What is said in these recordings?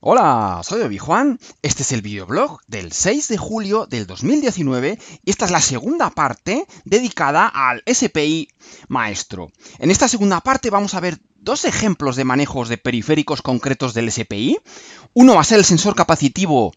Hola, soy Obi-Juan, este es el videoblog del 6 de julio del 2019 y esta es la segunda parte dedicada al SPI maestro. En esta segunda parte vamos a ver dos ejemplos de manejos de periféricos concretos del SPI. Uno va a ser el sensor capacitivo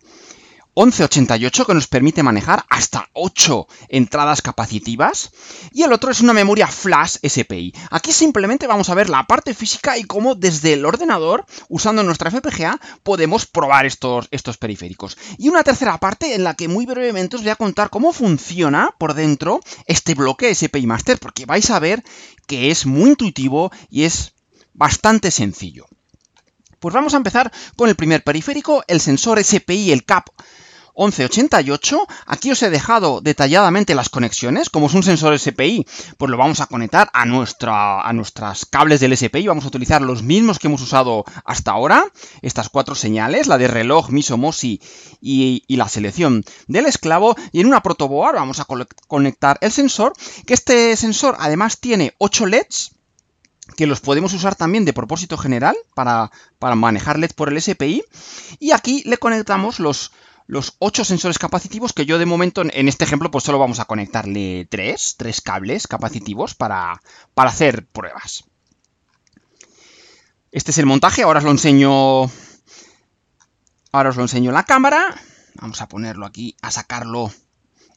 1188 que nos permite manejar hasta 8 entradas capacitivas y el otro es una memoria flash SPI. Aquí simplemente vamos a ver la parte física y cómo desde el ordenador, usando nuestra FPGA, podemos probar estos, estos periféricos. Y una tercera parte en la que muy brevemente os voy a contar cómo funciona por dentro este bloque SPI Master, porque vais a ver que es muy intuitivo y es bastante sencillo. Pues vamos a empezar con el primer periférico, el sensor SPI, el CAP 1188. Aquí os he dejado detalladamente las conexiones. Como es un sensor SPI, pues lo vamos a conectar a, nuestra, a nuestras cables del SPI. Vamos a utilizar los mismos que hemos usado hasta ahora. Estas cuatro señales, la de reloj, miso, mosi y, la selección del esclavo. Y en una protoboard vamos a conectar el sensor, que este sensor además tiene 8 LEDs que los podemos usar también de propósito general para, para manejar LED por el SPI. Y aquí le conectamos los, los ocho sensores capacitivos que yo de momento en este ejemplo pues solo vamos a conectarle tres, tres cables capacitivos para, para hacer pruebas. Este es el montaje, ahora os lo enseño. Ahora os lo enseño en la cámara. Vamos a ponerlo aquí, a sacarlo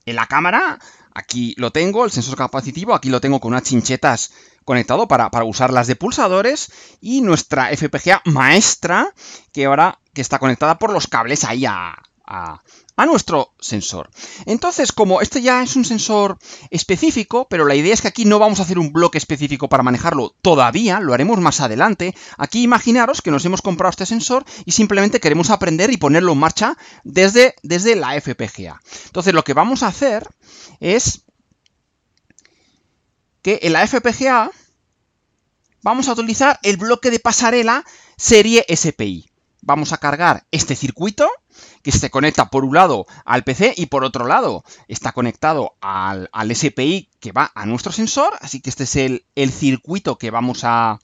en la cámara. Aquí lo tengo, el sensor capacitivo, aquí lo tengo con unas chinchetas conectado para, para usarlas de pulsadores. Y nuestra FPGA maestra, que ahora que está conectada por los cables ahí a, a, nuestro sensor. Entonces, como este ya es un sensor específico, pero la idea es que aquí no vamos a hacer un bloque específico para manejarlo todavía, lo haremos más adelante. Aquí imaginaros que nos hemos comprado este sensor y simplemente queremos aprender y ponerlo en marcha desde, desde la FPGA. Entonces, lo que vamos a hacer es que en la FPGA vamos a utilizar el bloque de pasarela serie SPI. Vamos a cargar este circuito que se conecta por un lado al PC y por otro lado está conectado al, al SPI que va a nuestro sensor, así que este es el, el circuito que vamos a,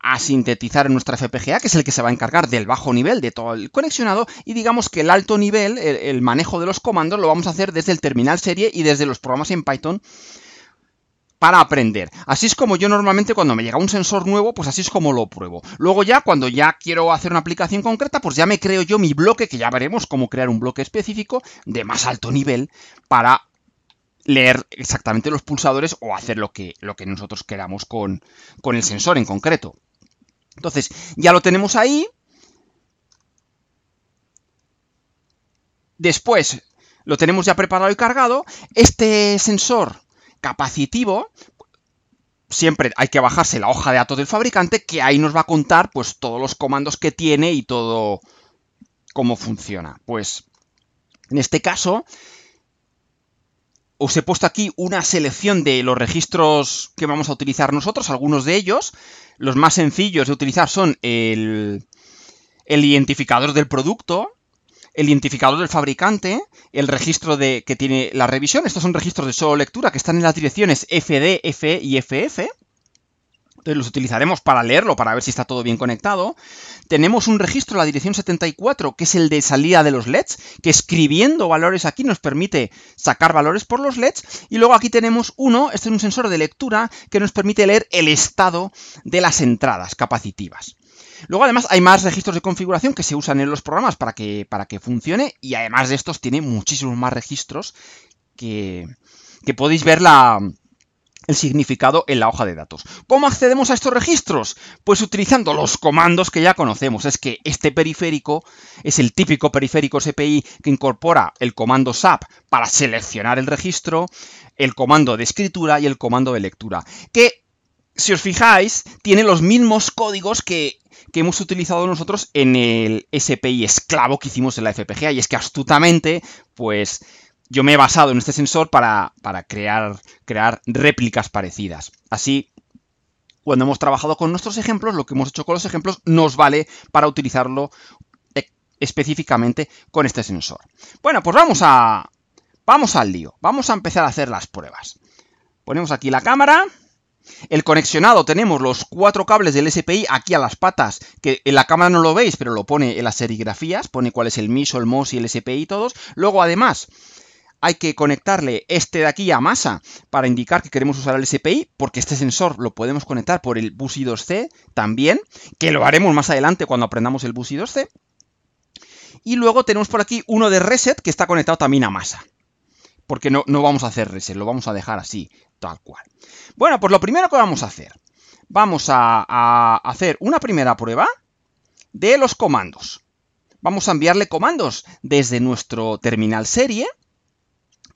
a sintetizar en nuestra FPGA, que es el que se va a encargar del bajo nivel de todo el conexionado, y digamos que el alto nivel, el, el manejo de los comandos, lo vamos a hacer desde el terminal serie y desde los programas en Python para aprender. Así es como yo normalmente cuando me llega un sensor nuevo, pues así es como lo pruebo. Luego ya cuando ya quiero hacer una aplicación concreta, pues ya me creo yo mi bloque, que ya veremos cómo crear un bloque específico de más alto nivel para leer exactamente los pulsadores o hacer lo que, lo que nosotros queramos con, con el sensor en concreto. Entonces, ya lo tenemos ahí. Después, lo tenemos ya preparado y cargado. Este sensor capacitivo, siempre hay que bajarse la hoja de datos del fabricante, que ahí nos va a contar pues todos los comandos que tiene y todo cómo funciona. Pues en este caso, os he puesto aquí una selección de los registros que vamos a utilizar nosotros, algunos de ellos. Los más sencillos de utilizar son el, el identificador del producto, el identificador del fabricante, el registro de, que tiene la revisión. Estos son registros de solo lectura que están en las direcciones FD, FE y FF. Entonces los utilizaremos para leerlo, para ver si está todo bien conectado. Tenemos un registro, en la dirección 74, que es el de salida de los LEDs, que escribiendo valores aquí nos permite sacar valores por los LEDs. Y luego aquí tenemos uno, este es un sensor de lectura, que nos permite leer el estado de las entradas capacitivas. Luego además hay más registros de configuración que se usan en los programas para que, para que funcione y además de estos tiene muchísimos más registros que, que podéis ver la, el significado en la hoja de datos. ¿Cómo accedemos a estos registros? Pues utilizando los comandos que ya conocemos. Es que este periférico es el típico periférico SPI que incorpora el comando SAP para seleccionar el registro, el comando de escritura y el comando de lectura, que si os fijáis, tiene los mismos códigos que, que hemos utilizado nosotros en el SPI esclavo que hicimos en la FPGA. Y es que astutamente, pues yo me he basado en este sensor para, para crear, crear réplicas parecidas. Así, cuando hemos trabajado con nuestros ejemplos, lo que hemos hecho con los ejemplos nos vale para utilizarlo e, específicamente con este sensor. Bueno, pues vamos a... Vamos al lío. Vamos a empezar a hacer las pruebas. Ponemos aquí la cámara. El conexionado tenemos los cuatro cables del SPI aquí a las patas, que en la cámara no lo veis, pero lo pone en las serigrafías, pone cuál es el MISO, el MOS y el SPI todos. Luego además hay que conectarle este de aquí a masa para indicar que queremos usar el SPI, porque este sensor lo podemos conectar por el BUSI 2C también, que lo haremos más adelante cuando aprendamos el BUSI 2C. Y luego tenemos por aquí uno de reset que está conectado también a masa porque no, no, vamos a hacer reset, lo vamos a dejar así tal cual. Bueno, pues lo primero que vamos a hacer, vamos a, hacer una primera prueba de los comandos. Vamos a enviarle comandos desde nuestro terminal serie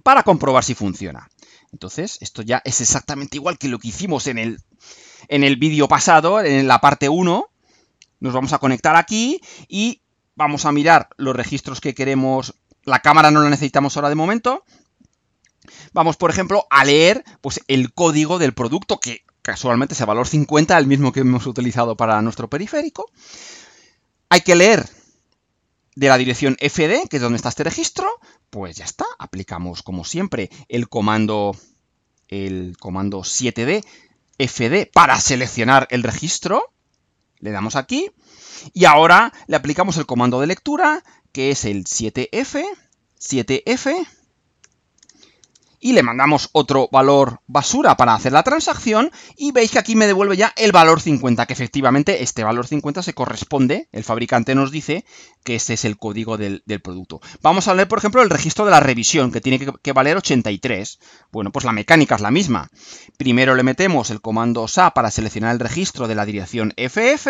para comprobar si funciona. Entonces, esto ya es exactamente igual que lo que hicimos en el, en el vídeo pasado, en la parte 1. Nos vamos a conectar aquí y vamos a mirar los registros que queremos. La cámara no la necesitamos ahora de momento vamos, por ejemplo, a leer pues, el código del producto que casualmente el valor 50, el mismo que hemos utilizado para nuestro periférico. Hay que leer de la dirección fd, que es donde está este registro, pues ya está, aplicamos como siempre el comando el comando 7d fd para seleccionar el registro, le damos aquí y ahora le aplicamos el comando de lectura que es el 7f 7f y le mandamos otro valor basura para hacer la transacción y veis que aquí me devuelve ya el valor 50, que efectivamente este valor 50 se corresponde, el fabricante nos dice que este es el código del, producto. Vamos a leer, por ejemplo, el registro de la revisión, que tiene que, valer 83. Bueno, pues la mecánica es la misma. Primero le metemos el comando SA para seleccionar el registro de la dirección FF.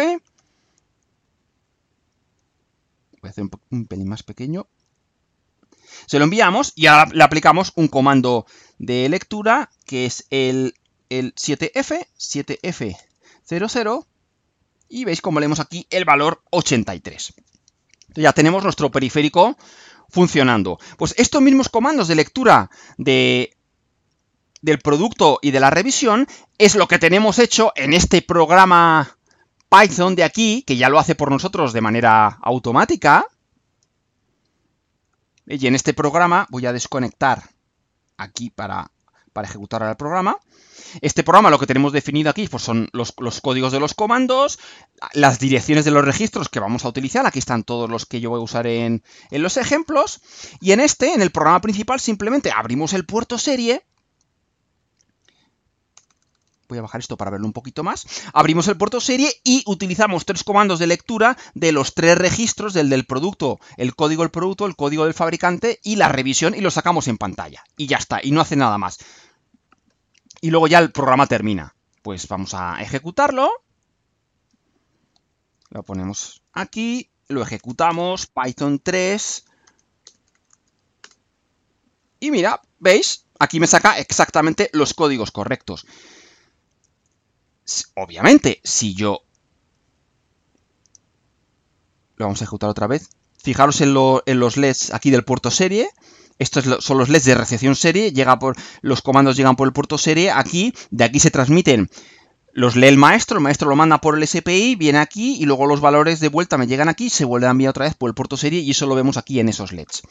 Voy a hacer un, un pelín más pequeño se lo enviamos y ahora le aplicamos un comando de lectura que es el, 7F, 7F00 y veis como leemos aquí el valor 83. ya tenemos nuestro periférico funcionando. Pues estos mismos comandos de lectura del producto y de la revisión es lo que tenemos hecho en este programa Python de aquí, que ya lo hace por nosotros de manera automática, y en este programa voy a desconectar aquí para, ejecutar el programa. Este programa lo que tenemos definido aquí pues son los, códigos de los comandos, las direcciones de los registros que vamos a utilizar, aquí están todos los que yo voy a usar en, en los ejemplos, y en este, en el programa principal, simplemente abrimos el puerto serie voy a bajar esto para verlo un poquito más. Abrimos el puerto serie y utilizamos tres comandos de lectura de los tres registros, del del producto, el código del producto, el código del fabricante y la revisión y lo sacamos en pantalla. Y ya está, y no hace nada más. Y luego ya el programa termina. Pues vamos a ejecutarlo. Lo ponemos aquí, lo ejecutamos, Python 3. Y mira, ¿veis? Aquí me saca exactamente los códigos correctos obviamente, si yo... Lo vamos a ejecutar otra vez. Fijaros en, los LEDs aquí del puerto serie. Estos son los LEDs de recepción serie. Llega por, los comandos llegan por el puerto serie. Aquí, de aquí se transmiten los lee el maestro, el maestro lo manda por el SPI, viene aquí y luego los valores de vuelta me llegan aquí, se vuelven a enviar otra vez por el puerto serie y eso lo vemos aquí en esos LEDs.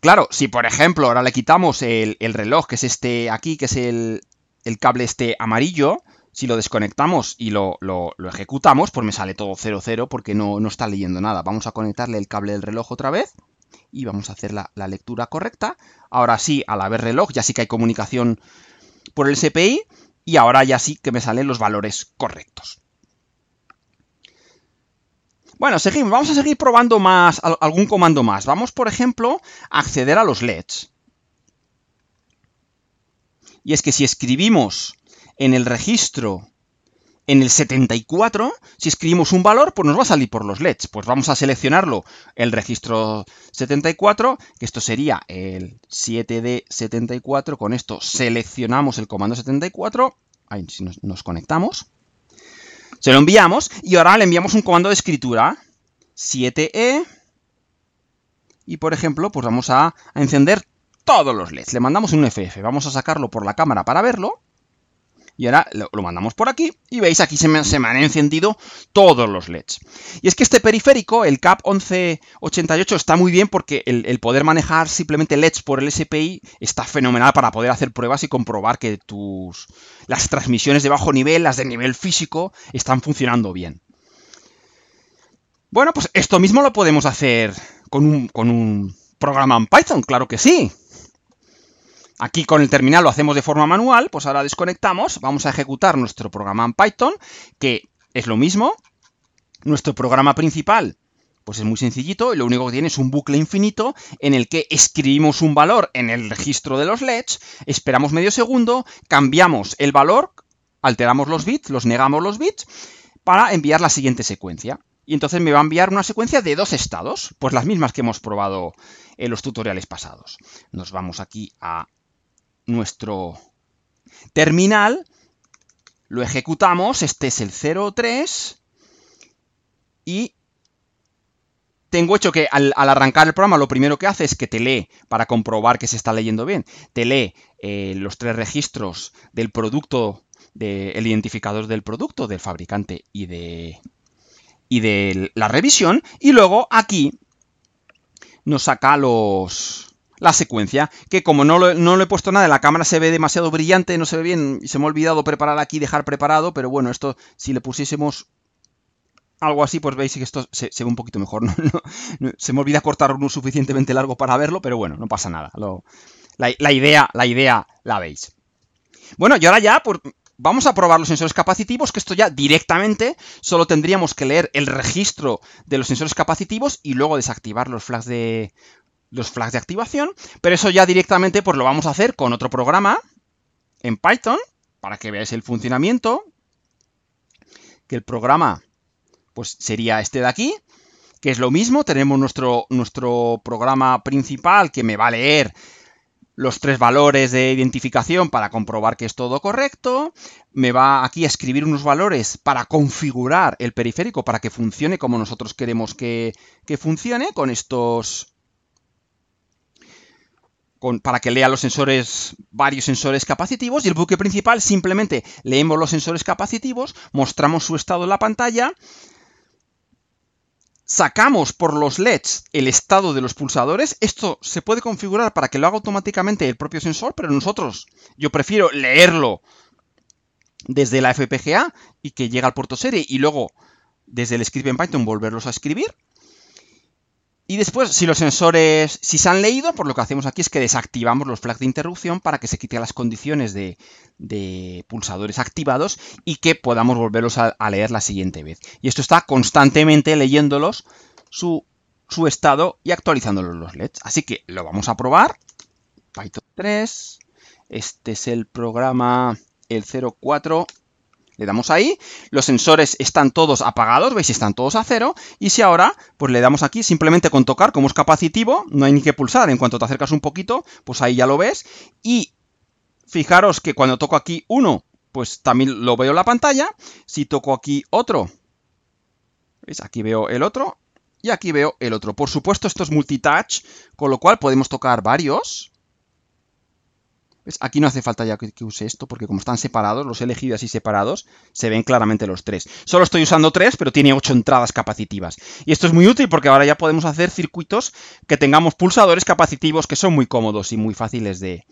Claro, si por ejemplo ahora le quitamos el, reloj, que es este aquí, que es el, el, cable este amarillo, si lo desconectamos y lo, lo, ejecutamos, pues me sale todo 00 porque no, está leyendo nada. Vamos a conectarle el cable del reloj otra vez y vamos a hacer la, lectura correcta. Ahora sí, al haber reloj, ya sí que hay comunicación por el CPI. y ahora ya sí que me salen los valores correctos. Bueno, seguimos. Vamos a seguir probando más, algún comando más. Vamos, por ejemplo, a acceder a los LEDs. Y es que si escribimos en el registro, en el 74, si escribimos un valor, pues nos va a salir por los LEDs. Pues vamos a seleccionarlo, el registro 74, que esto sería el 7D74, con esto seleccionamos el comando 74, ahí nos conectamos, se lo enviamos y ahora le enviamos un comando de escritura, 7E, e, y por ejemplo, pues vamos a encender todos los LEDs. Le mandamos un FF, vamos a sacarlo por la cámara para verlo. Y ahora lo, mandamos por aquí y veis aquí se me, han encendido todos los LEDs. Y es que este periférico, el CAP 1188, está muy bien porque el, poder manejar simplemente LEDs por el SPI está fenomenal para poder hacer pruebas y comprobar que tus, las transmisiones de bajo nivel, las de nivel físico, están funcionando bien. Bueno, pues esto mismo lo podemos hacer con un, con un programa en Python, claro que sí. Aquí con el terminal lo hacemos de forma manual, pues ahora desconectamos, vamos a ejecutar nuestro programa en Python, que es lo mismo. Nuestro programa principal, pues es muy sencillito, y lo único que tiene es un bucle infinito en el que escribimos un valor en el registro de los LEDs, esperamos medio segundo, cambiamos el valor, alteramos los bits, los negamos los bits, para enviar la siguiente secuencia. Y entonces me va a enviar una secuencia de dos estados, pues las mismas que hemos probado en los tutoriales pasados. Nos vamos aquí a nuestro terminal, lo ejecutamos, este es el 03, y tengo hecho que al, arrancar el programa lo primero que hace es que te lee, para comprobar que se está leyendo bien, te lee eh, los tres registros del producto, del identificador del producto, del fabricante y de, y de la revisión, y luego aquí nos saca los la secuencia, que como no, lo, le he puesto nada, la cámara se ve demasiado brillante, no se ve bien, y se me ha olvidado preparar aquí, dejar preparado, pero bueno, esto si le pusiésemos algo así, pues veis que esto se, ve un poquito mejor. se me olvida cortar uno suficientemente largo para verlo, pero bueno, no pasa nada. la, idea, la idea la veis. Bueno, y ahora ya, pues, vamos a probar los sensores capacitivos, que esto ya directamente solo tendríamos que leer el registro de los sensores capacitivos y luego desactivar los flags de los flags de activación, pero eso ya directamente pues lo vamos a hacer con otro programa en Python, para que veáis el funcionamiento, que el programa pues sería este de aquí, que es lo mismo, tenemos nuestro, nuestro programa principal que me va a leer los tres valores de identificación para comprobar que es todo correcto, me va aquí a escribir unos valores para configurar el periférico para que funcione como nosotros queremos que, que funcione con estos para que lea los sensores, varios sensores capacitivos, y el buque principal simplemente leemos los sensores capacitivos, mostramos su estado en la pantalla, sacamos por los LEDs el estado de los pulsadores. Esto se puede configurar para que lo haga automáticamente el propio sensor, pero nosotros, yo prefiero leerlo desde la FPGA y que llegue al puerto serie y luego desde el script en Python volverlos a escribir. Y después, si los sensores, si se han leído, pues lo que hacemos aquí es que desactivamos los flags de interrupción para que se quiten las condiciones de, pulsadores activados y que podamos volverlos a, leer la siguiente vez. Y esto está constantemente leyéndolos su, su estado y actualizándolos los LEDs. Así que lo vamos a probar. Python 3. Este es el programa, el 04. Le damos ahí, los sensores están todos apagados, veis, están todos a cero, y si ahora, pues le damos aquí simplemente con tocar, como es capacitivo, no hay ni que pulsar, en cuanto te acercas un poquito, pues ahí ya lo ves, y fijaros que cuando toco aquí uno, pues también lo veo en la pantalla, si toco aquí otro, veis, aquí veo el otro, y aquí veo el otro. Por supuesto, esto es multitouch, con lo cual podemos tocar varios, pues aquí no hace falta ya que, use esto, porque como están separados, los he elegido así separados, se ven claramente los tres. Solo estoy usando tres, pero tiene ocho entradas capacitivas. Y esto es muy útil porque ahora ya podemos hacer circuitos que tengamos pulsadores capacitivos que son muy cómodos y muy fáciles de,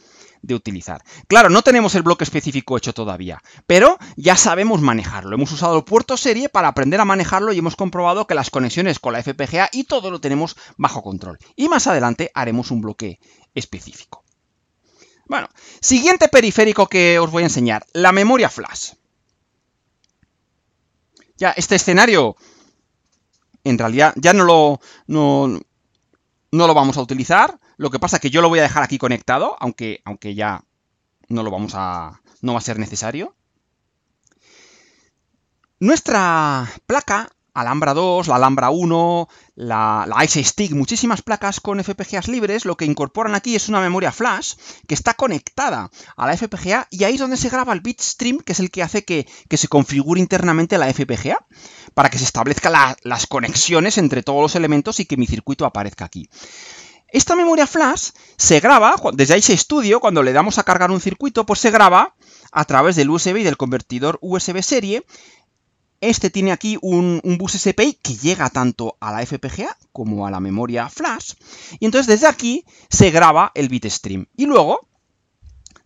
de utilizar. Claro, no tenemos el bloque específico hecho todavía, pero ya sabemos manejarlo. Hemos usado el puerto serie para aprender a manejarlo y hemos comprobado que las conexiones con la FPGA y todo lo tenemos bajo control. Y más adelante haremos un bloque específico. Bueno, siguiente periférico que os voy a enseñar, la memoria flash. Ya, este escenario, en realidad, ya no lo, no, lo vamos a utilizar. Lo que pasa es que yo lo voy a dejar aquí conectado, aunque, aunque ya no lo vamos a... no va a ser necesario. Nuestra placa Alhambra 2, la Alhambra 1, la, la Ice Stick, muchísimas placas con FPGAs libres, lo que incorporan aquí es una memoria flash que está conectada a la FPGA y ahí es donde se graba el bitstream, que es el que hace que, se configure internamente la FPGA para que se establezcan las conexiones entre todos los elementos y que mi circuito aparezca aquí. Esta memoria flash se graba, desde Ice Studio, cuando le damos a cargar un circuito, pues se graba a través del USB y del convertidor USB serie este tiene aquí un, bus SPI que llega tanto a la FPGA como a la memoria flash. Y entonces desde aquí se graba el bitstream. Y luego,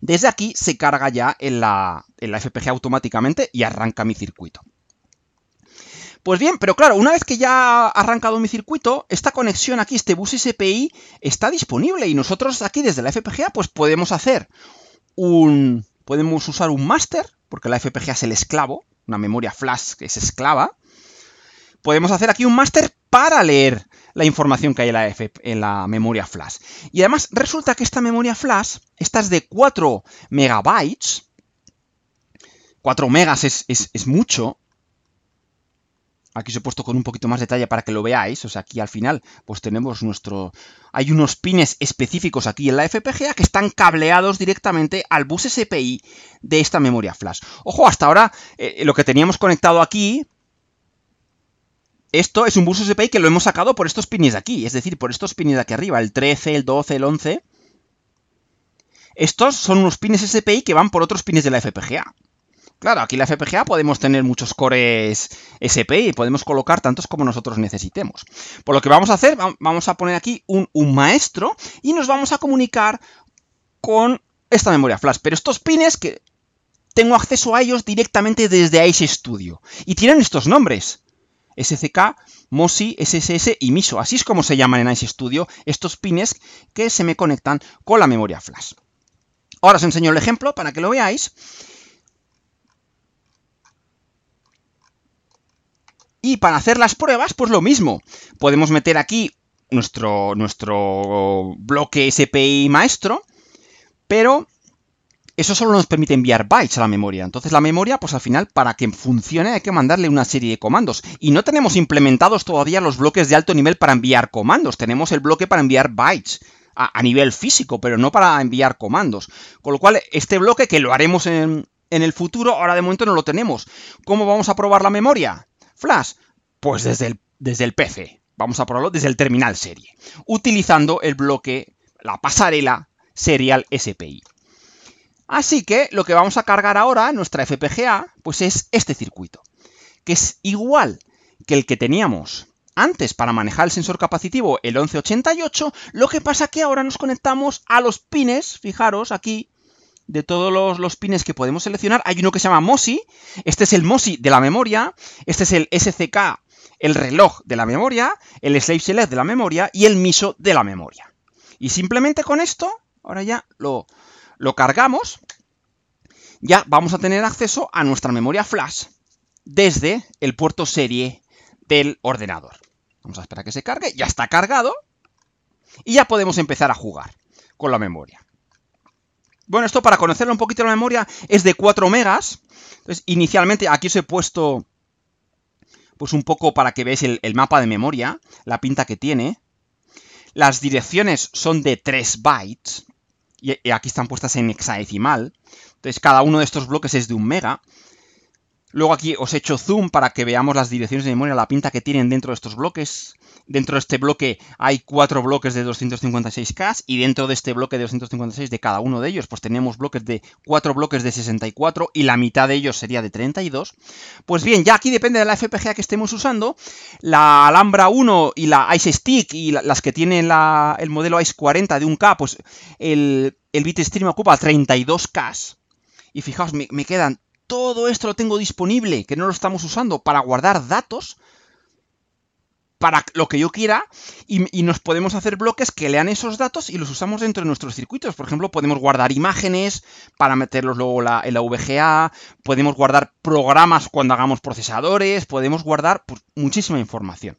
desde aquí se carga ya en la, en FPGA automáticamente y arranca mi circuito. Pues bien, pero claro, una vez que ya ha arrancado mi circuito, esta conexión aquí, este bus SPI, está disponible y nosotros aquí desde la FPGA pues podemos hacer un... podemos usar un master, porque la FPGA es el esclavo una memoria flash que es esclava, podemos hacer aquí un máster para leer la información que hay en la, en la, memoria flash. Y además resulta que esta memoria flash, esta es de 4 megabytes, 4 megas es, es mucho, Aquí os he puesto con un poquito más de detalle para que lo veáis. O sea, aquí al final, pues tenemos nuestro... Hay unos pines específicos aquí en la FPGA que están cableados directamente al bus SPI de esta memoria flash. Ojo, hasta ahora eh, eh, lo que teníamos conectado aquí, esto es un bus SPI que lo hemos sacado por estos pines de aquí, es decir, por estos pines de aquí arriba, el 13, el 12, el 11. Estos son unos pines SPI que van por otros pines de la FPGA. Claro, aquí la FPGA podemos tener muchos cores SPI, podemos colocar tantos como nosotros necesitemos. Por lo que vamos a hacer, vamos a poner aquí un, un maestro y nos vamos a comunicar con esta memoria flash. Pero estos pines que tengo acceso a ellos directamente desde Ice Studio. Y tienen estos nombres. SCK, MOSI, SSS y MISO. Así es como se llaman en Ice Studio estos pines que se me conectan con la memoria flash. Ahora os enseño el ejemplo para que lo veáis. Y para hacer las pruebas, pues lo mismo. Podemos meter aquí nuestro, nuestro bloque SPI maestro, pero eso solo nos permite enviar bytes a la memoria. Entonces la memoria, pues al final, para que funcione hay que mandarle una serie de comandos. Y no tenemos implementados todavía los bloques de alto nivel para enviar comandos. Tenemos el bloque para enviar bytes a, nivel físico, pero no para enviar comandos. Con lo cual, este bloque que lo haremos en el futuro, ahora de momento no lo tenemos. ¿Cómo vamos a probar la memoria? Flash, pues desde el, desde el PC, vamos a probarlo desde el terminal serie, utilizando el bloque, la pasarela serial SPI. Así que lo que vamos a cargar ahora en nuestra FPGA, pues es este circuito, que es igual que el que teníamos antes para manejar el sensor capacitivo, el 1188, lo que pasa que ahora nos conectamos a los pines, fijaros aquí, de todos los, pines que podemos seleccionar, hay uno que se llama MOSI. Este es el MOSI de la memoria. Este es el SCK, el reloj de la memoria, el slave de la memoria y el MISO de la memoria. Y simplemente con esto, ahora ya lo, lo cargamos, ya vamos a tener acceso a nuestra memoria flash desde el puerto serie del ordenador. Vamos a esperar a que se cargue, ya está cargado y ya podemos empezar a jugar con la memoria. Bueno, esto para conocerlo un poquito la memoria es de 4 megas. Entonces, inicialmente aquí os he puesto pues un poco para que veáis el, mapa de memoria, la pinta que tiene. Las direcciones son de 3 bytes. Y, aquí están puestas en hexadecimal. Entonces, cada uno de estos bloques es de un mega. Luego aquí os he hecho zoom para que veamos las direcciones de memoria, la pinta que tienen dentro de estos bloques. Dentro de este bloque hay cuatro bloques de 256K y dentro de este bloque de 256 de cada uno de ellos, pues tenemos bloques de cuatro bloques de 64 y la mitad de ellos sería de 32. Pues bien, ya aquí depende de la FPGA que estemos usando, la Alhambra 1 y la Ice Stick y las que tienen el modelo Ice 40 de 1K, pues el, el bitstream ocupa 32K. Y fijaos, me, me quedan todo esto lo tengo disponible, que no lo estamos usando, para guardar datos para lo que yo quiera y, nos podemos hacer bloques que lean esos datos y los usamos dentro de nuestros circuitos. Por ejemplo, podemos guardar imágenes para meterlos luego en la VGA, podemos guardar programas cuando hagamos procesadores, podemos guardar pues, muchísima información.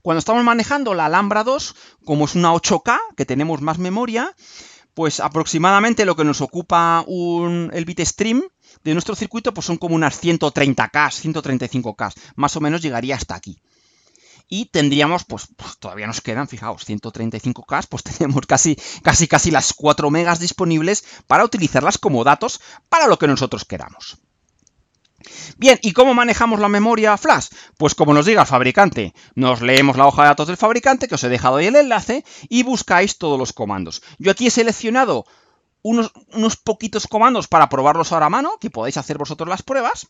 Cuando estamos manejando la Alhambra 2, como es una 8K, que tenemos más memoria, pues aproximadamente lo que nos ocupa el el bitstream de nuestro circuito pues son como unas 130K, 135K, más o menos llegaría hasta aquí y tendríamos, pues, pues, todavía nos quedan, fijaos, 135K, pues tenemos casi, casi, casi las 4 megas disponibles para utilizarlas como datos para lo que nosotros queramos. Bien, ¿y cómo manejamos la memoria flash? Pues como nos diga el fabricante, nos leemos la hoja de datos del fabricante, que os he dejado ahí el enlace, y buscáis todos los comandos. Yo aquí he seleccionado unos, unos poquitos comandos para probarlos ahora a mano, que podáis hacer vosotros las pruebas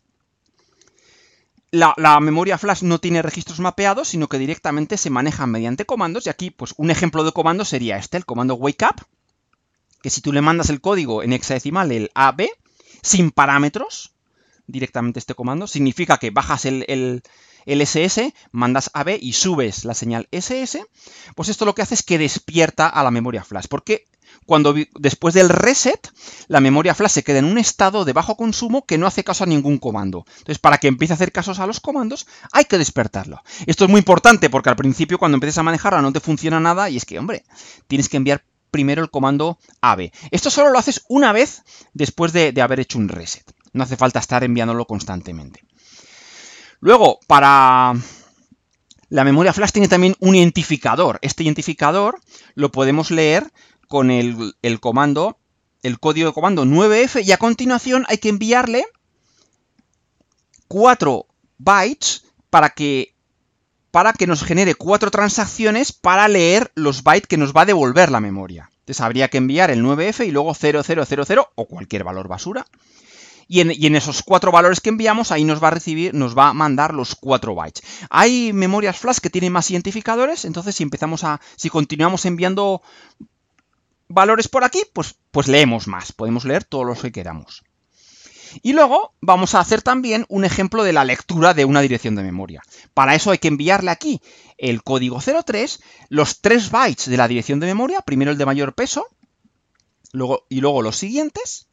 la, memoria flash no tiene registros mapeados, sino que directamente se maneja mediante comandos. Y aquí, pues, un ejemplo de comando sería este, el comando wake up, que si tú le mandas el código en hexadecimal, el AB, sin parámetros, directamente este comando, significa que bajas el, SS, mandas AB y subes la señal SS, pues esto lo que hace es que despierta a la memoria flash, porque cuando después del reset, la memoria flash se queda en un estado de bajo consumo que no hace caso a ningún comando. Entonces, para que empiece a hacer casos a los comandos, hay que despertarlo. Esto es muy importante porque al principio, cuando empieces a manejarla, no te funciona nada y es que, hombre, tienes que enviar primero el comando AB, Esto solo lo haces una vez después de, de haber hecho un reset. No hace falta estar enviándolo constantemente. Luego, para la memoria flash tiene también un identificador. Este identificador lo podemos leer con el, comando, el código de comando 9F y a continuación hay que enviarle 4 bytes para que para que nos genere cuatro transacciones para leer los bytes que nos va a devolver la memoria. Entonces habría que enviar el 9F y luego 0000 o cualquier valor basura. Y en, y en, esos cuatro valores que enviamos, ahí nos va a recibir, nos va a mandar los cuatro bytes. Hay memorias flash que tienen más identificadores, entonces si empezamos a, si continuamos enviando valores por aquí, pues, pues leemos más, podemos leer todos los que queramos. Y luego vamos a hacer también un ejemplo de la lectura de una dirección de memoria. Para eso hay que enviarle aquí el código 03, los 3 bytes de la dirección de memoria, primero el de mayor peso, luego, y luego los siguientes.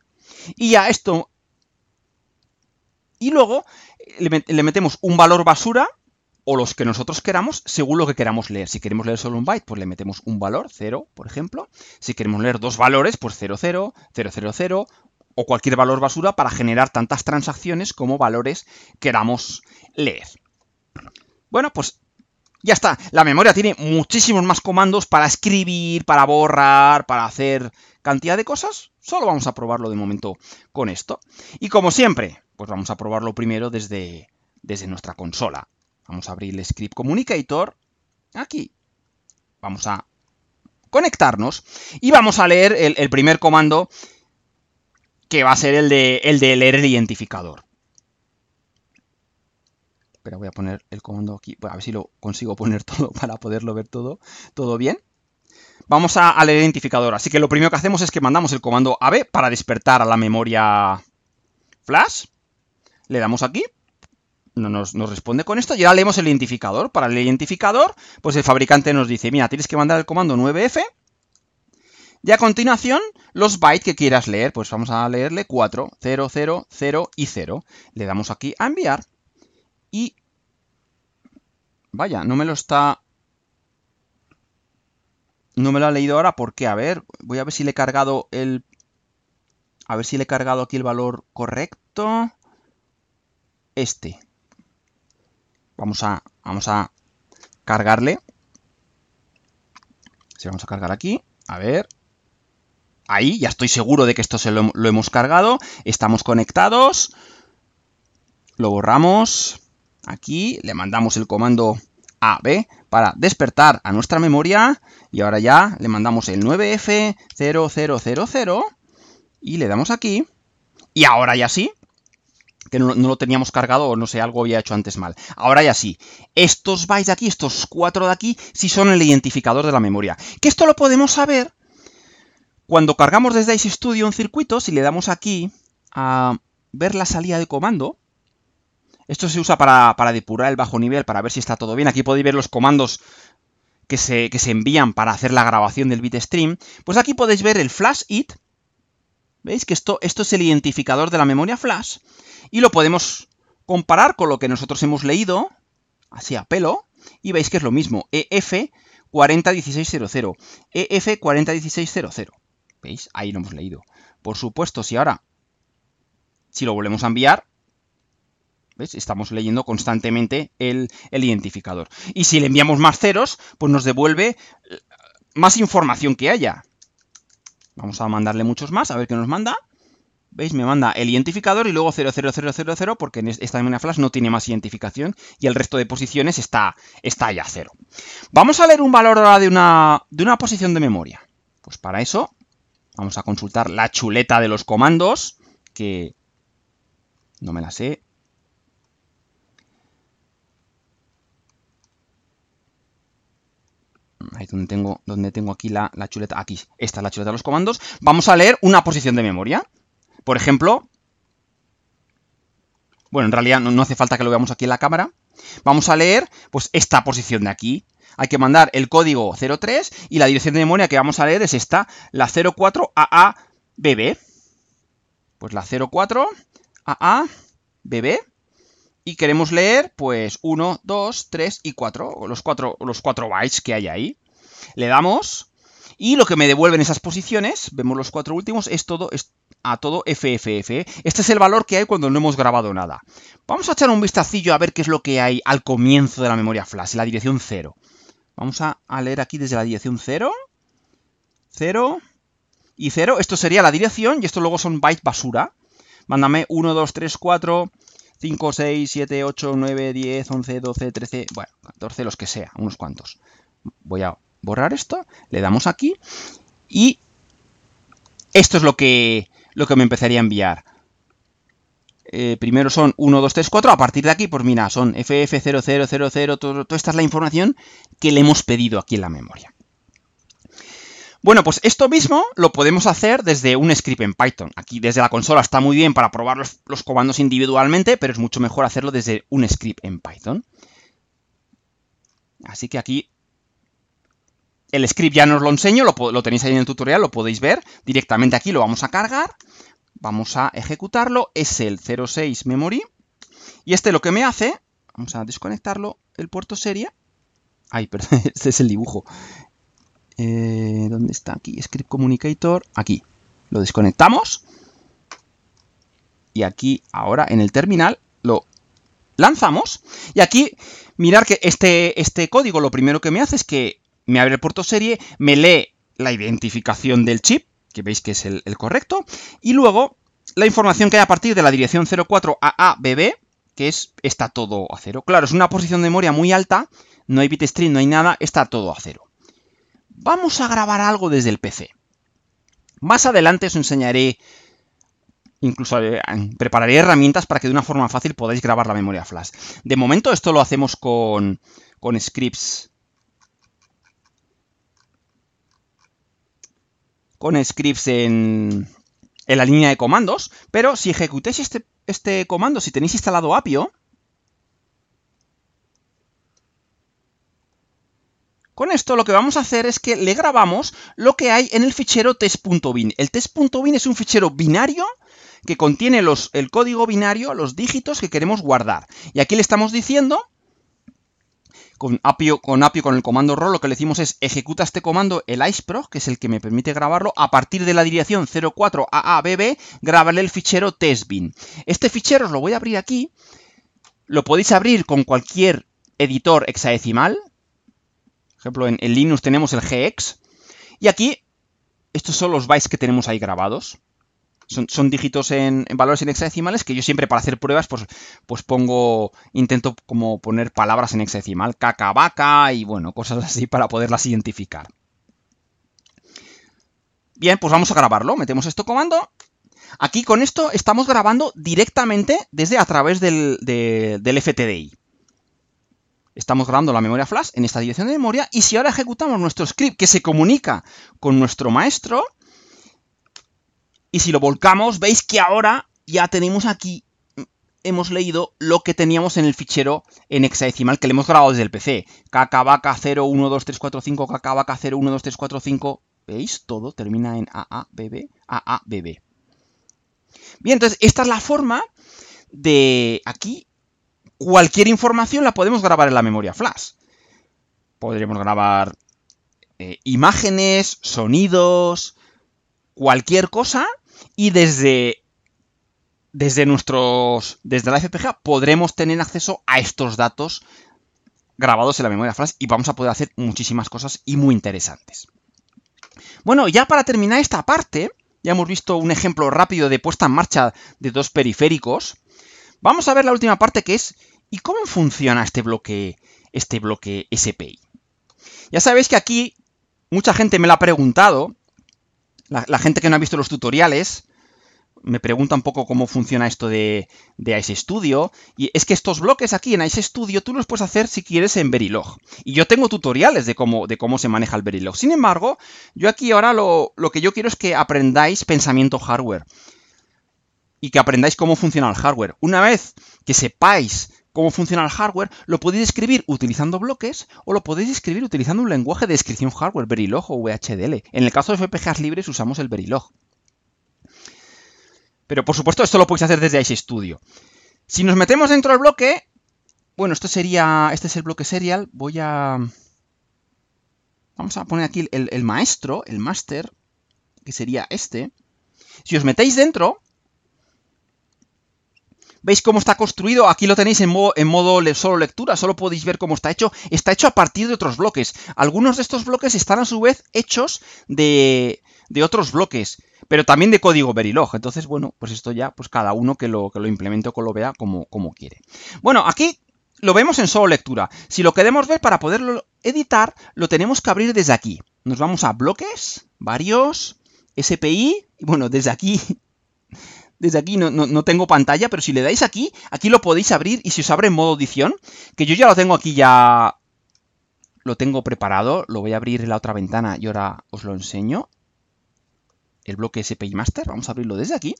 Y a esto... Y luego le metemos un valor basura o los que nosotros queramos según lo que queramos leer. Si queremos leer solo un byte, pues le metemos un valor, 0, por ejemplo. Si queremos leer dos valores, pues 0, 0, 0, 0, o cualquier valor basura para generar tantas transacciones como valores queramos leer. Bueno, pues ya está. La memoria tiene muchísimos más comandos para escribir, para borrar, para hacer cantidad de cosas. Solo vamos a probarlo de momento con esto. Y como siempre, pues vamos a probarlo primero desde, desde nuestra consola. Vamos a abrir el script communicator. Aquí. Vamos a conectarnos y vamos a leer el, primer comando que va a ser el de, leer el identificador. Espera, voy a poner el comando aquí. a ver si lo consigo poner todo para poderlo ver todo, todo bien. Vamos a, el identificador. Así que lo primero que hacemos es que mandamos el comando AB para despertar a la memoria flash. Le damos aquí nos, responde con esto y ahora leemos el identificador. Para el identificador, pues el fabricante nos dice, mira, tienes que mandar el comando 9F y a continuación los bytes que quieras leer. Pues vamos a leerle 4, 0, 0, 0 y 0. Le damos aquí a enviar y... Vaya, no me lo está... No me lo ha leído ahora porque, a ver, voy a ver si le he cargado el... A ver si le he cargado aquí el valor correcto. Este, Vamos a, vamos a cargarle. Si vamos a cargar aquí, a ver. Ahí, ya estoy seguro de que esto se lo, lo hemos cargado. Estamos conectados. Lo borramos. Aquí le mandamos el comando AB para despertar a nuestra memoria. Y ahora ya le mandamos el 9F0000 y le damos aquí. Y ahora ya sí, que no, lo teníamos cargado o no sé, algo había hecho antes mal. Ahora ya sí, estos bytes de aquí, estos cuatro de aquí, sí son el identificador de la memoria. Que esto lo podemos saber cuando cargamos desde Ice Studio un circuito, si le damos aquí a ver la salida de comando, esto se usa para, depurar el bajo nivel, para ver si está todo bien. Aquí podéis ver los comandos que se, que se envían para hacer la grabación del bitstream. Pues aquí podéis ver el flash it, ¿Veis que esto, esto, es el identificador de la memoria flash? Y lo podemos comparar con lo que nosotros hemos leído, así a pelo, y veis que es lo mismo, EF 401600, EF 401600. ¿Veis? Ahí lo hemos leído. Por supuesto, si ahora, si lo volvemos a enviar, ¿Veis? Estamos leyendo constantemente el, el, identificador. Y si le enviamos más ceros, pues nos devuelve eh, más información que haya. Vamos a mandarle muchos más, a ver qué nos manda. ¿Veis? Me manda el identificador y luego 00000 porque en esta memoria flash no tiene más identificación y el resto de posiciones está, está ya cero. Vamos a leer un valor de una, de una posición de memoria. Pues para eso vamos a consultar la chuleta de los comandos que no me la sé. Ahí donde tengo, donde tengo aquí la, la chuleta. Aquí, esta la chuleta de los comandos. Vamos a leer una posición de memoria. Por ejemplo, bueno, en realidad no, hace falta que lo veamos aquí en la cámara. Vamos a leer pues esta posición de aquí. Hay que mandar el código 03 y la dirección de memoria que vamos a leer es esta, la 04AABB. Pues la 04AABB. Y queremos leer pues 1, 2, 3 y 4, los 4, los 4 bytes que hay ahí. Le damos y lo que me devuelven esas posiciones, vemos los cuatro últimos, es todo es a todo FFF. ¿eh? Este es el valor que hay cuando no hemos grabado nada. Vamos a echar un vistacillo a ver qué es lo que hay al comienzo de la memoria flash, la dirección 0. Vamos a, a leer aquí desde la dirección 0. 0 y 0. Esto sería la dirección y esto luego son bytes basura. Mándame 1, 2, 3, 4, 5, 6, 7, 8, 9, 10, 11, 12, 13, bueno, 14, los que sea, unos cuantos. Voy a borrar esto, le damos aquí y esto es lo que, lo que me empezaría a enviar. Eh, primero son 1, 2, 3, 4. A partir de aquí, pues mira, son FF0000. toda esta es la información que le hemos pedido aquí en la memoria. Bueno, pues esto mismo lo podemos hacer desde un script en Python. Aquí desde la consola está muy bien para probar los comandos individualmente, pero es mucho mejor hacerlo desde un script en Python. Así que aquí el script ya nos lo enseño, lo, tenéis ahí en el tutorial, lo podéis ver. Directamente aquí lo vamos a cargar. Vamos a ejecutarlo. Es el 06 memory. Y este lo que me hace... Vamos a desconectarlo, el puerto serie. Ay, perdón, este es el dibujo. Eh, ¿Dónde está aquí? Script Communicator. Aquí. Lo desconectamos. Y aquí, ahora, en el terminal, lo lanzamos. Y aquí, mirar que este, este código lo primero que me hace es que me abre el puerto serie, me lee la identificación del chip, que veis que es el, correcto, y luego la información que hay a partir de la dirección 04AABB, que es está todo a cero. Claro, es una posición de memoria muy alta, no hay bitstream, no hay nada, está todo a cero. Vamos a grabar algo desde el PC. Más adelante os enseñaré, incluso eh, prepararé herramientas para que de una forma fácil podáis grabar la memoria flash. De momento esto lo hacemos con, con scripts con scripts en, la línea de comandos, pero si ejecutéis este, este, comando, si tenéis instalado Apio, Con esto lo que vamos a hacer es que le grabamos lo que hay en el fichero test.bin. El test.bin es un fichero binario que contiene los, el código binario, los dígitos que queremos guardar. Y aquí le estamos diciendo con Apio, con Apio, con el comando ROL, lo que le decimos es ejecuta este comando, el IceProg, que es el que me permite grabarlo, a partir de la dirección 04AABB, grabarle el fichero testbin. Este fichero os lo voy a abrir aquí, lo podéis abrir con cualquier editor hexadecimal, por ejemplo, en, en Linux tenemos el GX, y aquí, estos son los bytes que tenemos ahí grabados son, dígitos en, valores en hexadecimales que yo siempre para hacer pruebas pues, pues pongo, intento como poner palabras en hexadecimal, caca, vaca y bueno, cosas así para poderlas identificar. Bien, pues vamos a grabarlo, metemos esto comando. Aquí con esto estamos grabando directamente desde a través del, del FTDI estamos grabando la memoria flash en esta dirección de memoria y si ahora ejecutamos nuestro script que se comunica con nuestro maestro, y si lo volcamos, veis que ahora ya tenemos aquí, mm, hemos leído lo que teníamos en el fichero en hexadecimal que le hemos grabado desde el PC. kkvk 012345, kkvk 012345. ¿Veis? Todo termina en AABB, AABB. Bien, entonces esta es la forma de aquí. Cualquier información la podemos grabar en la memoria flash. Podremos grabar eh, imágenes, sonidos, cualquier cosa y desde, desde nuestros, desde la FPGA podremos tener acceso a estos datos grabados en la memoria flash y vamos a poder hacer muchísimas cosas y muy interesantes. Bueno, ya para terminar esta parte, ya hemos visto un ejemplo rápido de puesta en marcha de dos periféricos. Vamos a ver la última parte que es ¿y cómo funciona este bloque este bloque SPI? Ya sabéis que aquí mucha gente me la ha preguntado, la gente que no ha visto los tutoriales, me pregunta un poco cómo funciona esto de, de Ice Studio. Y es que estos bloques aquí en Ice Studio tú los puedes hacer si quieres en Verilog. Y yo tengo tutoriales de cómo, de cómo se maneja el Verilog. Sin embargo, yo aquí ahora lo, lo que yo quiero es que aprendáis pensamiento hardware. Y que aprendáis cómo funciona el hardware. Una vez que sepáis cómo funciona el hardware, lo podéis escribir utilizando bloques o lo podéis escribir utilizando un lenguaje de descripción hardware, Verilog o VHDL. En el caso de FPGAs libres usamos el Verilog. Pero por supuesto, esto lo podéis hacer desde Ice Studio. Si nos metemos dentro del bloque, bueno, esto sería, este es el bloque serial, voy a... Vamos a poner aquí el, maestro, el máster, que sería este. Si os metéis dentro, ¿Veis cómo está construido? Aquí lo tenéis en modo, en solo lectura, solo podéis ver cómo está hecho. Está hecho a partir de otros bloques. Algunos de estos bloques están a su vez hechos de, de otros bloques pero también de código Verilog. Entonces, bueno, pues esto ya, pues cada uno que lo, que lo implemente o que lo vea como, como quiere. Bueno, aquí lo vemos en solo lectura. Si lo queremos ver para poderlo editar, lo tenemos que abrir desde aquí. Nos vamos a bloques, varios, SPI, y bueno, desde aquí... Desde aquí no, no, tengo pantalla, pero si le dais aquí, aquí lo podéis abrir y si os abre en modo edición, que yo ya lo tengo aquí ya... Lo tengo preparado, lo voy a abrir en la otra ventana y ahora os lo enseño el bloque SPI Master. Vamos a abrirlo desde aquí.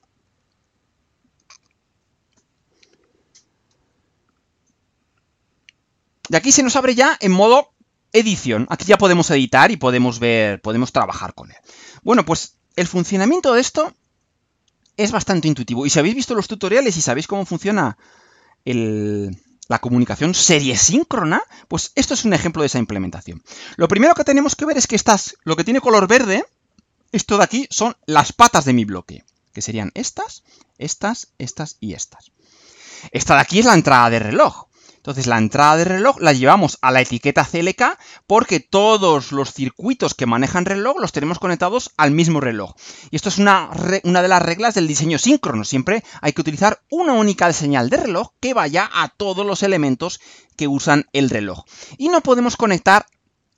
Y aquí se nos abre ya en modo edición. Aquí ya podemos editar y podemos ver, podemos trabajar con él. Bueno, pues el funcionamiento de esto es bastante intuitivo. Y si habéis visto los tutoriales y sabéis cómo funciona la comunicación serie síncrona, pues esto es un ejemplo de esa implementación. Lo primero que tenemos que ver es que estás, lo que tiene color verde esto de aquí son las patas de mi bloque, que serían estas, estas, estas y estas. Esta de aquí es la entrada de reloj. Entonces la entrada de reloj la llevamos a la etiqueta CLK porque todos los circuitos que manejan reloj los tenemos conectados al mismo reloj. Y esto es una, una de las reglas del diseño síncrono. Siempre hay que utilizar una única señal de reloj que vaya a todos los elementos que usan el reloj. Y no podemos conectar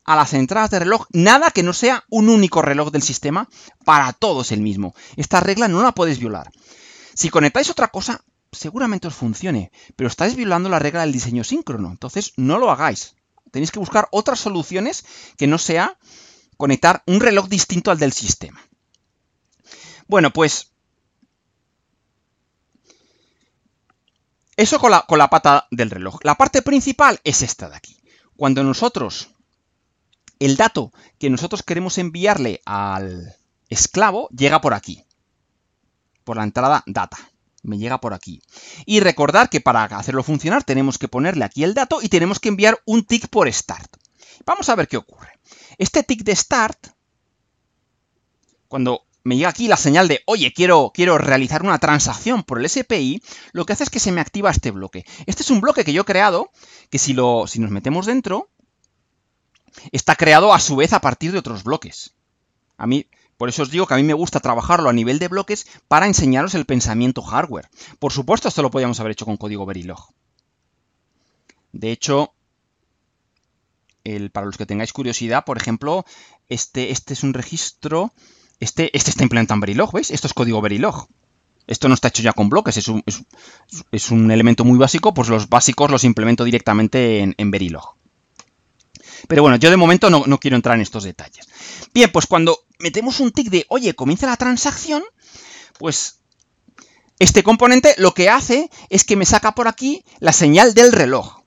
a las entradas de reloj nada que no sea un único reloj del sistema para todos el mismo. Esta regla no la podéis violar. Si conectáis otra cosa, seguramente os funcione, pero estáis violando la regla del diseño síncrono, entonces no lo hagáis. Tenéis que buscar otras soluciones que no sea conectar un reloj distinto al del sistema. Bueno, pues... Eso con la, con la pata del reloj. La parte principal es esta de aquí. Cuando nosotros el dato que nosotros queremos enviarle al esclavo llega por aquí, por la entrada data. Me llega por aquí. Y recordar que para hacerlo funcionar tenemos que ponerle aquí el dato y tenemos que enviar un tick por start. Vamos a ver qué ocurre. Este tick de start, cuando me llega aquí la señal de, oye, quiero, quiero realizar una transacción por el SPI, lo que hace es que se me activa este bloque. Este es un bloque que yo he creado, que si, lo, si nos metemos dentro, está creado a su vez a partir de otros bloques. A mí, por eso os digo que a mí me gusta trabajarlo a nivel de bloques para enseñaros el pensamiento hardware. Por supuesto, esto lo podíamos haber hecho con código Verilog. De hecho, para los que tengáis curiosidad, por ejemplo, este, este es un registro. Este, este está implementado en Verilog, ¿veis? Esto es código Verilog. Esto no está hecho ya con bloques, es un, es, un elemento muy básico, pues los básicos los implemento directamente en, en Verilog. Pero bueno, yo de momento no, quiero entrar en estos detalles. Bien, pues cuando metemos un tick de, oye, comienza la transacción, pues este componente lo que hace es que me saca por aquí la señal del reloj.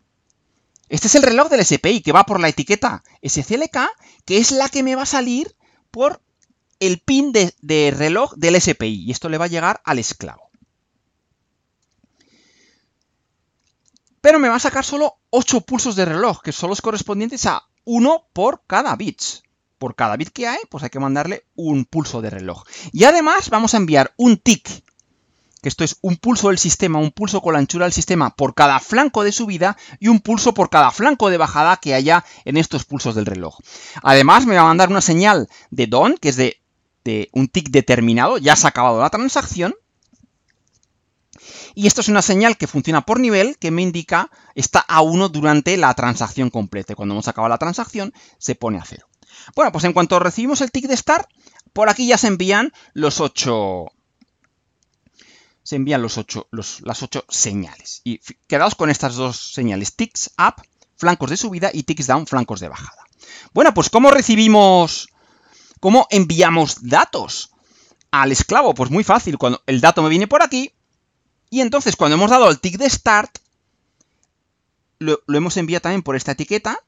Este es el reloj del SPI que va por la etiqueta SCLK, que es la que me va a salir por el pin de, de reloj del SPI. Y esto le va a llegar al esclavo. pero me va a sacar solo 8 pulsos de reloj, que son los correspondientes a uno por cada bit. Por cada bit que hay, pues hay que mandarle un pulso de reloj. Y además vamos a enviar un tick, que esto es un pulso del sistema, un pulso con la anchura del sistema por cada flanco de subida y un pulso por cada flanco de bajada que haya en estos pulsos del reloj. Además me va a mandar una señal de don, que es de, de un tick determinado, ya se ha acabado la transacción, y esto es una señal que funciona por nivel, que me indica está a 1 durante la transacción completa. Y cuando hemos acabado la transacción, se pone a 0. Bueno, pues en cuanto recibimos el tick de start, por aquí ya se envían los 8... Se envían los las 8 señales. Y quedaos con estas dos señales, ticks up, flancos de subida, y ticks down, flancos de bajada. Bueno, pues ¿cómo recibimos... ¿Cómo enviamos datos al esclavo? Pues muy fácil, cuando el dato me viene por aquí, y entonces cuando hemos dado el tick de start, lo, hemos enviado también por esta etiqueta.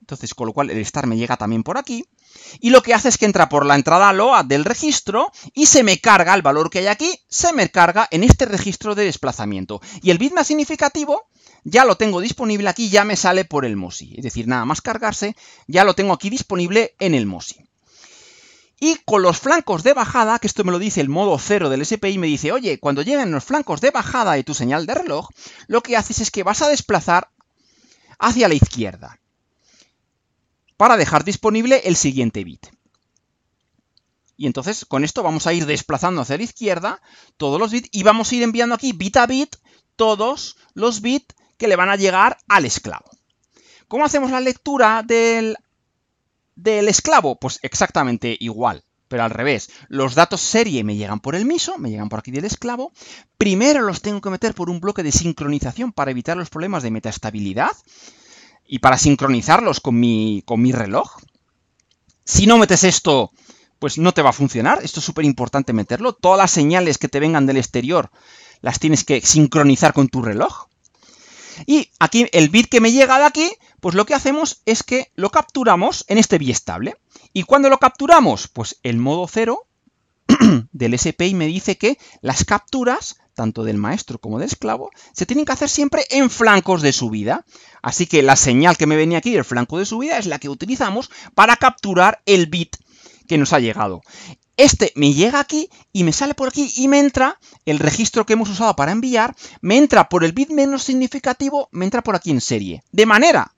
Entonces, con lo cual el start me llega también por aquí. Y lo que hace es que entra por la entrada LOA del registro y se me carga el valor que hay aquí, se me carga en este registro de desplazamiento. Y el bit más significativo ya lo tengo disponible aquí, ya me sale por el MOSI. Es decir, nada más cargarse, ya lo tengo aquí disponible en el MOSI. Y con los flancos de bajada, que esto me lo dice el modo cero del SPI, me dice, oye, cuando lleguen los flancos de bajada de tu señal de reloj, lo que haces es que vas a desplazar hacia la izquierda para dejar disponible el siguiente bit. Y entonces con esto vamos a ir desplazando hacia la izquierda todos los bits y vamos a ir enviando aquí bit a bit todos los bits que le van a llegar al esclavo. ¿Cómo hacemos la lectura del del esclavo? Pues exactamente igual, pero al revés. Los datos serie me llegan por el MISO, me llegan por aquí del esclavo. Primero los tengo que meter por un bloque de sincronización para evitar los problemas de metaestabilidad y para sincronizarlos con mi, con mi reloj. Si no metes esto, pues no te va a funcionar. Esto es súper importante meterlo. Todas las señales que te vengan del exterior las tienes que sincronizar con tu reloj. Y aquí el bit que me llega de aquí, pues lo que hacemos es que lo capturamos en este biestable. ¿Y cuando lo capturamos? Pues el modo 0 del SPI me dice que las capturas, tanto del maestro como del esclavo, se tienen que hacer siempre en flancos de subida. Así que la señal que me venía aquí, el flanco de subida, es la que utilizamos para capturar el bit que nos ha llegado. Este me llega aquí y me sale por aquí y me entra el registro que hemos usado para enviar, me entra por el bit menos significativo, me entra por aquí en serie. De manera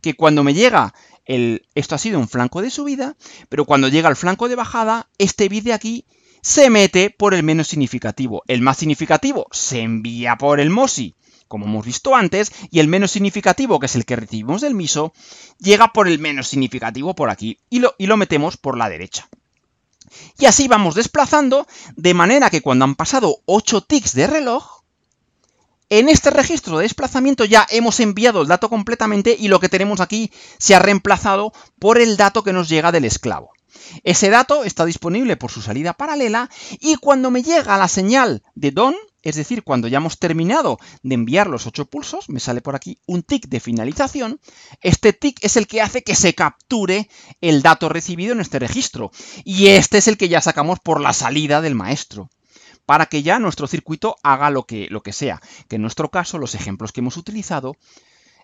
que cuando me llega el, esto ha sido un flanco de subida, pero cuando llega al flanco de bajada, este bit de aquí se mete por el menos significativo. El más significativo se envía por el MOSI, como hemos visto antes, y el menos significativo, que es el que recibimos del MISO, llega por el menos significativo por aquí y lo, y lo metemos por la derecha. Y así vamos desplazando, de manera que cuando han pasado 8 ticks de reloj, en este registro de desplazamiento ya hemos enviado el dato completamente y lo que tenemos aquí se ha reemplazado por el dato que nos llega del esclavo. Ese dato está disponible por su salida paralela y cuando me llega la señal de don, es decir, cuando ya hemos terminado de enviar los 8 pulsos, me sale por aquí un tick de finalización. Este tick es el que hace que se capture el dato recibido en este registro. Y este es el que ya sacamos por la salida del maestro para que ya nuestro circuito haga lo que, lo que sea. Que en nuestro caso, los ejemplos que hemos utilizado,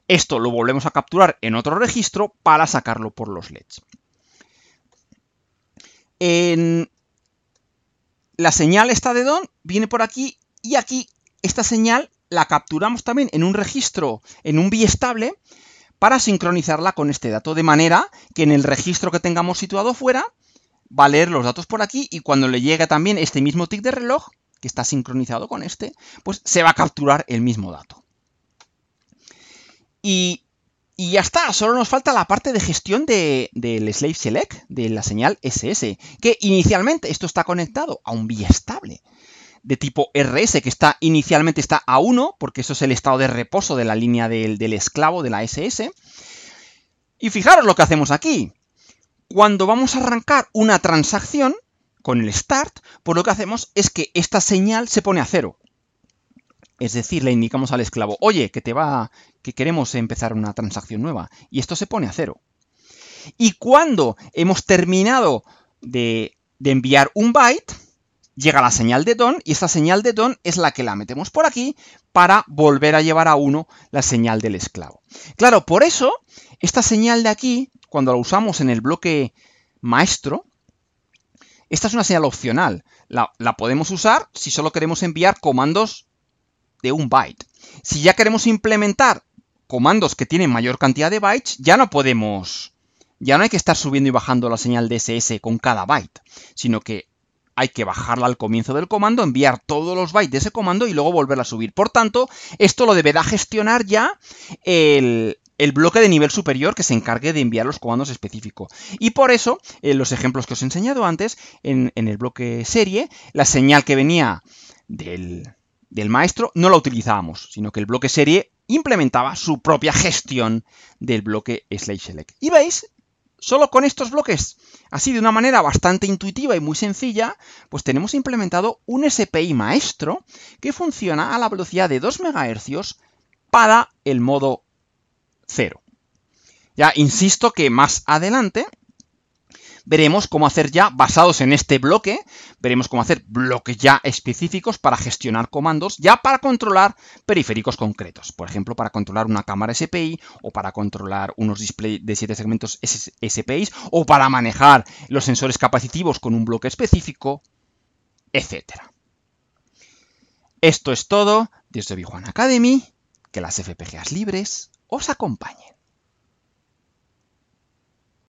esto lo volvemos a capturar en otro registro para sacarlo por los LEDs. la señal esta de DON viene por aquí y aquí esta señal la capturamos también en un registro, en un biestable, para sincronizarla con este dato, de manera que en el registro que tengamos situado fuera, va a leer los datos por aquí y cuando le llegue también este mismo tick de reloj, que está sincronizado con este, pues se va a capturar el mismo dato. Y, ya está, solo nos falta la parte de gestión del slave select, de la señal SS, que inicialmente esto está conectado a un biestable. estable de tipo RS, que está inicialmente está a 1, porque eso es el estado de reposo de la línea del, esclavo de la SS. Y fijaros lo que hacemos aquí. Cuando vamos a arrancar una transacción con el start, pues lo que hacemos es que esta señal se pone a cero. Es decir, le indicamos al esclavo, oye, que te va, que queremos empezar una transacción nueva. Y esto se pone a cero. Y cuando hemos terminado de enviar un byte, llega la señal de don y esta señal de don es la que la metemos por aquí para volver a llevar a uno la señal del esclavo. Claro, por eso esta señal de aquí, cuando la usamos en el bloque maestro, esta es una señal opcional. La, la podemos usar si solo queremos enviar comandos de un byte. Si ya queremos implementar comandos que tienen mayor cantidad de bytes, ya no podemos... Ya no hay que estar subiendo y bajando la señal de SS con cada byte, sino que hay que bajarla al comienzo del comando, enviar todos los bytes de ese comando y luego volverla a subir. Por tanto, esto lo deberá gestionar ya el, bloque de nivel superior que se encargue de enviar los comandos específicos. Y por eso, en eh, los ejemplos que os he enseñado antes, en, el bloque serie, la señal que venía del, del maestro no la utilizábamos, sino que el bloque serie implementaba su propia gestión del bloque slash select. Y veis Solo con estos bloques, así de una manera bastante intuitiva y muy sencilla, pues tenemos implementado un SPI maestro que funciona a la velocidad de 2 MHz para el modo 0. Ya insisto que más adelante veremos cómo hacer ya, basados en este bloque, veremos cómo hacer bloques ya específicos para gestionar comandos, ya para controlar periféricos concretos. Por ejemplo, para controlar una cámara SPI o para controlar unos displays de 7 segmentos SPI, o para manejar los sensores capacitivos con un bloque específico, etcétera. Esto es todo desde Bijuan Academy. Que las FPGAs libres os acompañen.